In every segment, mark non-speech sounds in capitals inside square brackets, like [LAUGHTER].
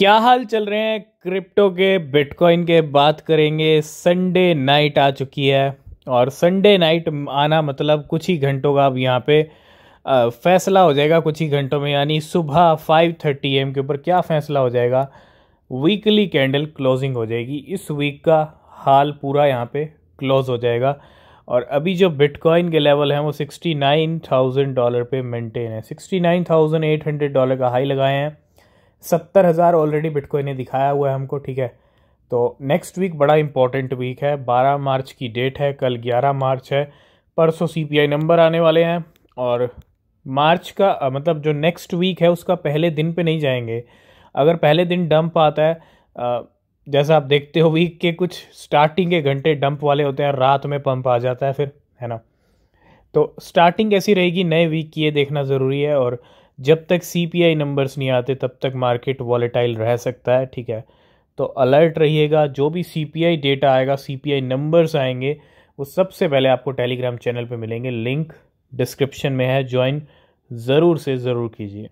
क्या हाल चल रहे हैं क्रिप्टो के बिटकॉइन के बात करेंगे संडे नाइट आ चुकी है और संडे नाइट आना मतलब कुछ ही घंटों का अब यहाँ पे फैसला हो जाएगा कुछ ही घंटों में यानी सुबह फाइव थर्टी एम के ऊपर क्या फैसला हो जाएगा वीकली कैंडल क्लोजिंग हो जाएगी इस वीक का हाल पूरा यहाँ पे क्लोज हो जाएगा और अभी जो बिटकॉइन के लेवल हैं वो सिक्सटी नाइन थाउजेंड डॉलर पे मेंटेन है sixty nine thousand eight hundred dollar का हाई लगाए हैं सत्तर हज़ार ऑलरेडी बिटकॉइन ने दिखाया हुआ है हमको ठीक है तो नेक्स्ट वीक बड़ा इंपॉर्टेंट वीक है बारह मार्च की डेट है कल ग्यारह मार्च है परसों सी नंबर आने वाले हैं और मार्च का मतलब जो नेक्स्ट वीक है उसका पहले दिन पे नहीं जाएंगे अगर पहले दिन डंप आता है जैसा आप देखते हो वीक के कुछ स्टार्टिंग के घंटे डंप वाले होते हैं रात में पंप आ जाता है फिर है ना तो स्टार्टिंग ऐसी रहेगी नए वीक की ये देखना ज़रूरी है और जब तक सीपीआई नंबर्स नहीं आते तब तक मार्केट वॉलेटाइल रह सकता है ठीक है तो अलर्ट रहिएगा जो भी सीपीआई डेटा आएगा सीपीआई नंबर्स आएंगे वो सबसे पहले आपको टेलीग्राम चैनल पे मिलेंगे लिंक डिस्क्रिप्शन में है ज्वाइन ज़रूर से ज़रूर कीजिए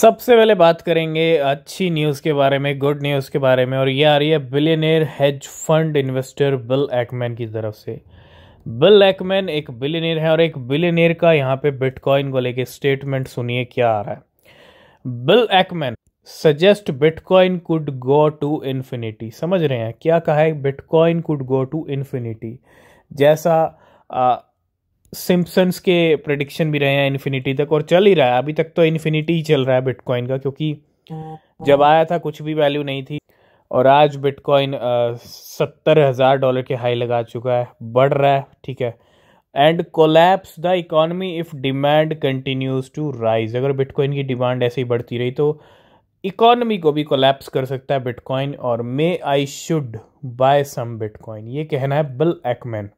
सबसे पहले बात करेंगे अच्छी न्यूज़ के बारे में गुड न्यूज़ के बारे में और ये आ रही है billionaire hedge fund investor Bill Ackman की तरफ से बिल लैकमैन एक बिलीनियर है और एक बिलीनियर का यहाँ पे बिटकॉइन को लेके स्टेटमेंट सुनिए क्या आ रहा है Bill Ackman suggest bitcoin could go to infinity समझ रहे हैं क्या कहा है bitcoin could go to infinity जैसा सिम्पसन्स के प्रडिक्शन भी रहे हैं इन्फिनिटी तक और चल ही रहा है अभी तक तो इन्फिनिटी ही चल रहा है बिटकॉइन का क्योंकि हाँ। जब आया था कुछ भी वैल्यू नहीं थी और आज बिटकॉइन सत्तर हज़ार डॉलर के हाई लगा चुका है बढ़ रहा है ठीक है and collapse the economy if demand continues to rise अगर बिटकॉइन की डिमांड ऐसे ही बढ़ती रही तो इकॉनमी को भी कोलैप्स कर सकता है बिटकॉइन और may I should buy some bitcoin ये कहना है बिल एक्मैन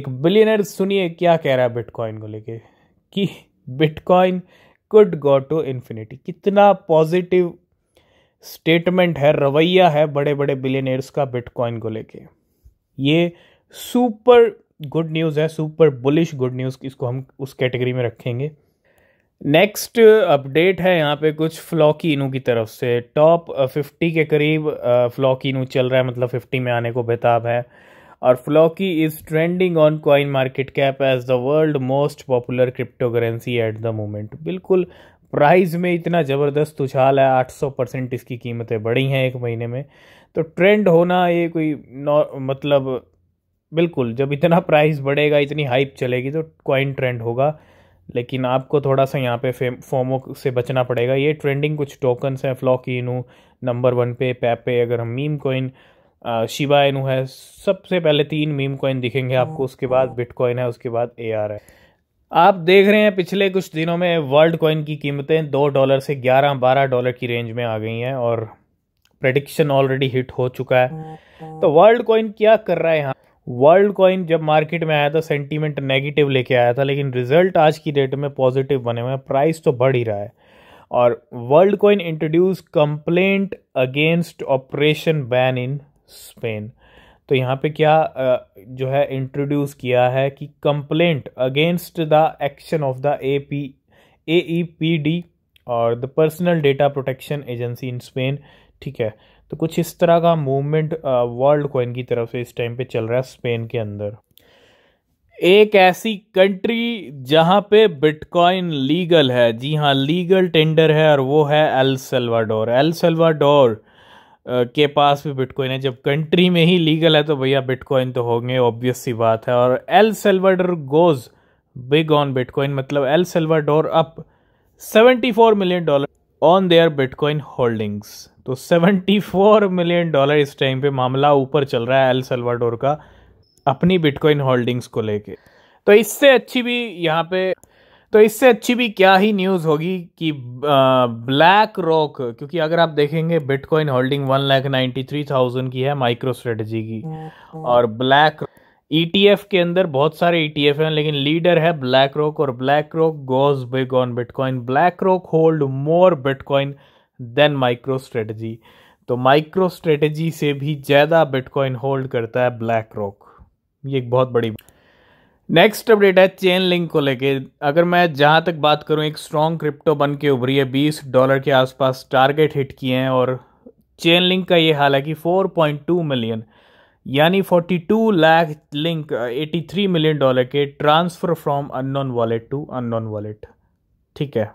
एक बिलियनर सुनिए क्या कह रहा है बिटकॉइन को लेके कि bitcoin could go to infinity कितना पॉजिटिव स्टेटमेंट है रवैया है बड़े बड़े बिलियनियर्स का बिटकॉइन को लेके ये सुपर गुड न्यूज़ है सुपर बुलिश गुड न्यूज़ इसको हम उस कैटेगरी में रखेंगे नेक्स्ट अपडेट है यहाँ पे कुछ फ्लॉकीनू की तरफ से टॉप फिफ्टी के करीब इनू चल रहा है मतलब फिफ्टी में आने को बेताब है और Floki is trending on coin market cap as the world most popular crypto currency at the moment बिल्कुल प्राइस में इतना ज़बरदस्त उछाल है 800 परसेंट इसकी कीमतें बढ़ी हैं एक महीने में तो ट्रेंड होना ये कोई मतलब बिल्कुल जब इतना प्राइस बढ़ेगा इतनी हाइप चलेगी तो कॉइन ट्रेंड होगा लेकिन आपको थोड़ा सा यहाँ पे फॉर्मो से बचना पड़ेगा ये ट्रेंडिंग कुछ टोकन्स हैं फ्लॉक इनू नंबर वन पे पैप पे अगर हम मीम कोइन शिवा इनू है सबसे पहले तीन मीम कोइन दिखेंगे आपको हाँ। उसके बाद बिटकॉइन है उसके बाद ए आर है आप देख रहे हैं पिछले कुछ दिनों में वर्ल्ड कॉइन की कीमतें दो डॉलर से ग्यारह बारह डॉलर की रेंज में आ गई हैं और प्रडिक्शन ऑलरेडी हिट हो चुका है तो वर्ल्ड कॉइन क्या कर रहा है यहाँ वर्ल्ड कॉइन जब मार्केट में आया था सेंटीमेंट नेगेटिव लेके आया था लेकिन रिजल्ट आज की डेट में पॉजिटिव बने हुए हैं प्राइस तो बढ़ ही रहा है और Worldcoin introduce complaint against operation ban in Spain तो यहाँ पे क्या जो है इंट्रोड्यूस किया है कि complaint against the action of the A P A E P D और the personal data protection agency in Spain ठीक है तो कुछ इस तरह का मूवमेंट वर्ल्ड कोइन की तरफ से इस टाइम पे चल रहा है स्पेन के अंदर एक ऐसी कंट्री जहां पे बिटकॉइन लीगल है जी हाँ लीगल टेंडर है और वो है एल सल्वाडोर एल सल्वाडोर के पास भी बिटकॉइन है जब कंट्री में ही लीगल है तो भैया बिटकॉइन तो होंगे ऑब्वियस सी बात है और El Salvador goes big on bitcoin मतलब El Salvador up 74 million dollar on their bitcoin holdings तो 74 मिलियन डॉलर इस टाइम पे मामला ऊपर चल रहा है एल सेल्वाडोर का अपनी बिटकॉइन होल्डिंग्स को लेके तो इससे अच्छी भी यहाँ पे तो इससे अच्छी भी क्या ही न्यूज़ होगी कि ब्लैक रॉक क्योंकि अगर आप देखेंगे bitcoin holding one lakh ninety three thousand की है माइक्रो स्ट्रेटजी की और ब्लैक ईटीएफ e के अंदर बहुत सारे ईटीएफ e हैं लेकिन लीडर है ब्लैक रॉक और BlackRock goes big on bitcoin BlackRock hold more bitcoin than MicroStrategy तो माइक्रो स्ट्रेटजी से भी ज़्यादा बिटकॉइन होल्ड करता है ब्लैक रॉक ये एक बहुत बड़ी बात नेक्स्ट अपडेट है चेन लिंक को लेके अगर मैं जहाँ तक बात करूँ एक स्ट्रॉन्ग क्रिप्टो बन के उभरी है बीस डॉलर के आसपास टारगेट हिट किए हैं और चेन लिंक का ये हाल है कि 4.2 मिलियन यानी 42 लाख लिंक 83 मिलियन डॉलर के transfer from unknown wallet to unknown wallet ठीक है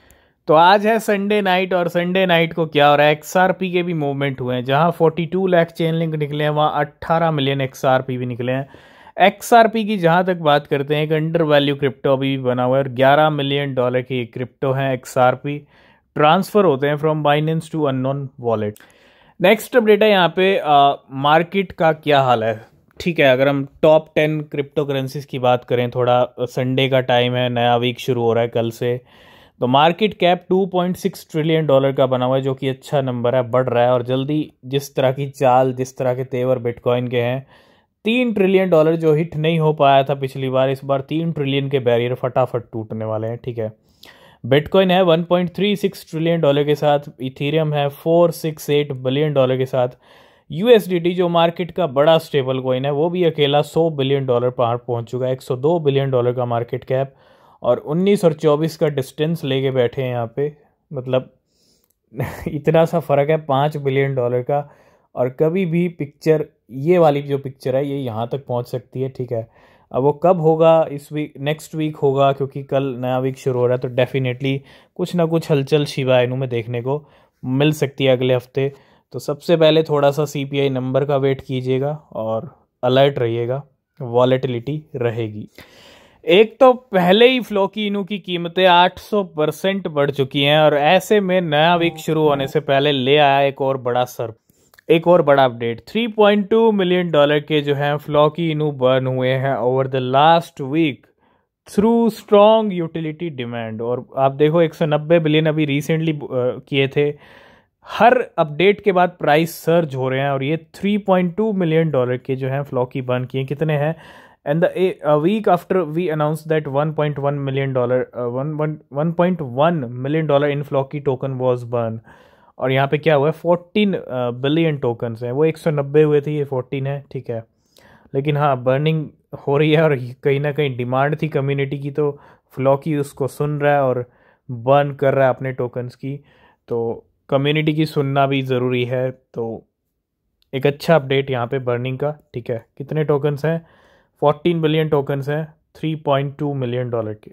तो आज है संडे नाइट और संडे नाइट को क्या हो रहा है एक्सआरपी के भी मूवमेंट हुए हैं जहां 42 लाख चेन लिंक निकले हैं वहां 18 मिलियन एक्सआरपी भी निकले हैं एक्स आर पी की जहाँ तक बात करते हैं एक अंडर वैल्यू क्रिप्टो अभी भी बना हुआ है और ग्यारह मिलियन डॉलर की एक क्रिप्टो है एक्स आर पी ट्रांसफ़र होते हैं from Binance to unknown wallet next update है यहाँ पे मार्केट uh, का क्या हाल है ठीक है अगर हम टॉप टेन क्रिप्टो करेंसीज की बात करें थोड़ा संडे uh, का टाइम है नया वीक शुरू हो रहा है कल से तो मार्केट कैप 2.6 ट्रिलियन डॉलर का बना हुआ है जो कि अच्छा नंबर है बढ़ रहा है और जल्दी जिस तरह की चाल जिस तरह के तेवर बिटकॉइन के हैं तीन ट्रिलियन डॉलर जो हिट नहीं हो पाया था पिछली बार इस बार तीन ट्रिलियन के बैरियर फटाफट टूटने वाले हैं ठीक है बिटकॉइन है 1.36 ट्रिलियन डॉलर के साथ इथेरियम है 468 बिलियन डॉलर के साथ यूएसडीटी जो मार्केट का बड़ा स्टेबल कॉइन है वो भी अकेला 100 बिलियन डॉलर पार पहुंच चुका है 102 बिलियन डॉलर का मार्केट कैप और 19 और 24 का डिस्टेंस लेके बैठे हैं यहाँ पे मतलब [LAUGHS] इतना सा फ़र्क है पाँच बिलियन डॉलर का और कभी भी पिक्चर ये वाली जो पिक्चर है ये यहाँ तक पहुँच सकती है ठीक है अब वो कब होगा इस वीक नेक्स्ट वीक होगा क्योंकि कल नया वीक शुरू हो रहा है तो डेफिनेटली कुछ ना कुछ हलचल शिवा इनू में देखने को मिल सकती है अगले हफ्ते तो सबसे पहले थोड़ा सा सी नंबर का वेट कीजिएगा और अलर्ट रहिएगा वॉलेटिलिटी रहेगी एक तो पहले ही फ्लोकी इनू की कीमतें 800 परसेंट बढ़ चुकी हैं और ऐसे में नया वीक शुरू होने से पहले ले आया एक और बड़ा सर्प एक और बड़ा अपडेट 3.2 मिलियन डॉलर के जो हैं फ्लॉकी इनू बर्न हुए हैं over the last week through strong utility demand और आप देखो 190 बिलियन अभी रिसेंटली uh, किए थे हर अपडेट के बाद प्राइस सर्ज हो रहे हैं और ये 3.2 मिलियन डॉलर के जो हैं फ्लॉकी बर्न किए कितने हैं and the week after we announce that that 1.1 million dollar uh, 1, 1, 1.1 million dollar in Floki token was burn और यहाँ पे क्या हुआ है फोर्टीन बिलियन टोकन्स हैं वो एक सौ नब्बे हुए थे ये फोर्टीन है ठीक है लेकिन हाँ बर्निंग हो रही है और कहीं ना कहीं डिमांड थी कम्युनिटी की तो फ्लॉकी उसको सुन रहा है और बर्न कर रहा है अपने टोकन्स की तो कम्युनिटी की सुनना भी ज़रूरी है तो एक अच्छा अपडेट यहाँ पे बर्निंग का ठीक है कितने टोकन्स हैं फोर्टीन बिलियन टोकन्स हैं three point two million dollar के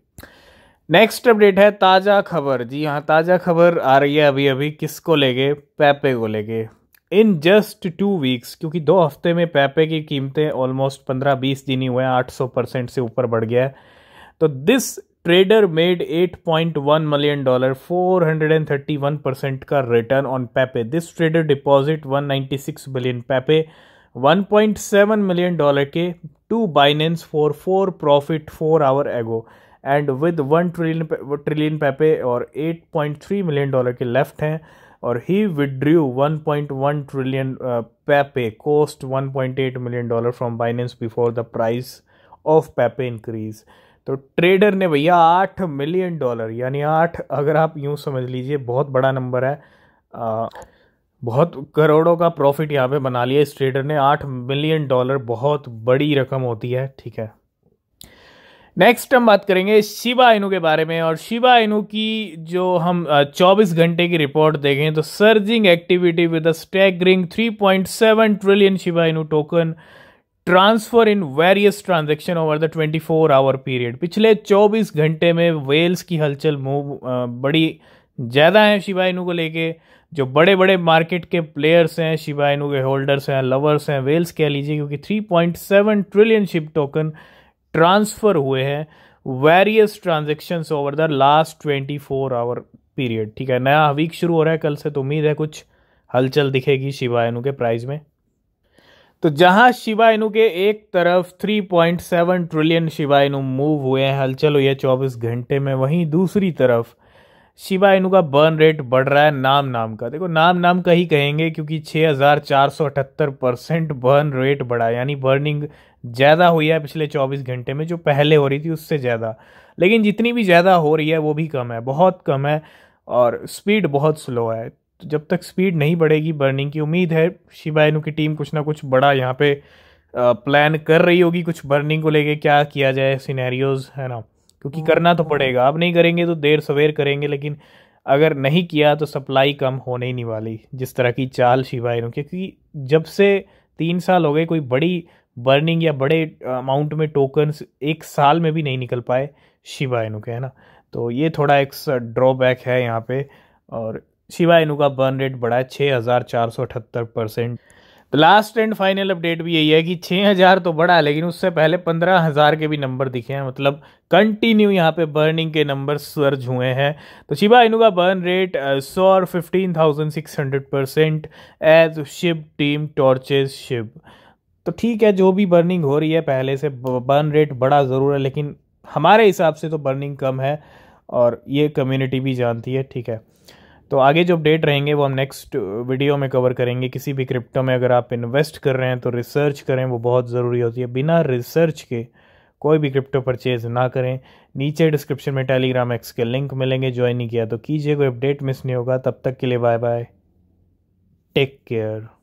नेक्स्ट अपडेट है ताज़ा खबर जी हाँ ताज़ा खबर आ रही है अभी अभी किसको गए पैपे को गए इन जस्ट टू वीक्स क्योंकि दो हफ्ते में पैपे की कीमतें ऑलमोस्ट पंद्रह बीस दिन ही हुए हैं आठ सौ परसेंट से ऊपर बढ़ गया है तो this trader made eight point one million dollar four hundred and thirty one percent का return on Pepe this trader deposit one six billion Pepe seven million dollar के to Binance for four profit four hour ago and with one trillion trillion Pepe और 8.3 million dollar के left हैं और he withdrew 1.1 trillion Pepe cost 1.8 million dollar from Binance before the price of पैपे increase तो trader ने भैया आठ million dollar यानी आठ अगर आप यूँ समझ लीजिए बहुत बड़ा नंबर है आ, बहुत करोड़ों का प्रॉफिट यहाँ पे बना लिया इस ट्रेडर ने आठ मिलियन डॉलर बहुत बड़ी रकम होती है ठीक है नेक्स्ट हम बात करेंगे शिवा इनू के बारे में और शिवा इनू की जो हम 24 घंटे की रिपोर्ट देखें तो surging activity with a staggering 3.7 trillion Shiba Inu token transfer in various transaction over the 24 hour period पिछले 24 घंटे में वेल्स की हलचल मूव बड़ी ज़्यादा है शिवा इनू को लेके जो बड़े बड़े मार्केट के प्लेयर्स हैं शिवा इनू के होल्डर्स हैं लवर्स हैं वेल्स कह लीजिए क्योंकि 3.7 ट्रिलियन शिप टोकन ट्रांसफ़र हुए हैं various transaction over the last twenty four hour period ठीक है नया वीक शुरू हो रहा है कल से तो उम्मीद है कुछ हलचल दिखेगी शिवा के प्राइस में तो जहां शिवा के एक तरफ 3.7 ट्रिलियन शिवा मूव हुए हैं हलचल हुई है चौबीस घंटे में वहीं दूसरी तरफ शिवा का बर्न रेट बढ़ रहा है नाम नाम का देखो नाम नाम का ही कहेंगे क्योंकि अठहत्तर परसेंट बर्न रेट बढ़ा यानी बर्निंग ज़्यादा हुई है पिछले 24 घंटे में जो पहले हो रही थी उससे ज़्यादा लेकिन जितनी भी ज़्यादा हो रही है वो भी कम है बहुत कम है और स्पीड बहुत स्लो है तो जब तक स्पीड नहीं बढ़ेगी बर्निंग की उम्मीद है शिबाइनु की टीम कुछ ना कुछ बड़ा यहाँ पे प्लान कर रही होगी कुछ बर्निंग को लेके क्या किया जाए सिनेरियोज है ना क्योंकि हम्म। करना तो पड़ेगा आप नहीं करेंगे तो देर सवेर करेंगे लेकिन अगर नहीं किया तो सप्लाई कम होने ही नहीं वाली जिस तरह की चाल शिवायरों क्योंकि जब से तीन साल हो गए कोई बड़ी बर्निंग या बड़े अमाउंट में टोकन्स एक साल में भी नहीं निकल पाए शिवा इनू के है ना तो ये थोड़ा एक ड्रॉबैक है यहाँ पे और शिवा इनू का बर्न रेट बढ़ा है छः हज़ार चार सौ अठहत्तर परसेंट तो लास्ट एंड फाइनल अपडेट भी यही है कि छः हजार तो बढ़ा है लेकिन उससे पहले पंद्रह हज़ार के भी नंबर दिखे हैं मतलब कंटिन्यू यहाँ पे बर्निंग के नंबर सर्ज हुए हैं तो शिवा इनू का बर्न रेट सौ और fifteen thousand six hundred percent as Shib team torches Shib तो ठीक है जो भी बर्निंग हो रही है पहले से बर्न रेट बड़ा ज़रूर है लेकिन हमारे हिसाब से तो बर्निंग कम है और ये कम्युनिटी भी जानती है ठीक है तो आगे जो अपडेट रहेंगे वो हम नेक्स्ट वीडियो में कवर करेंगे किसी भी क्रिप्टो में अगर आप इन्वेस्ट कर रहे हैं तो रिसर्च करें वो बहुत ज़रूरी होती है बिना रिसर्च के कोई भी क्रिप्टो परचेज ना करें नीचे डिस्क्रिप्शन में टेलीग्राम एक्स के लिंक मिलेंगे ज्वाइन नहीं किया तो कीजिए कोई अपडेट मिस नहीं होगा तब तक के लिए बाय बाय टेक केयर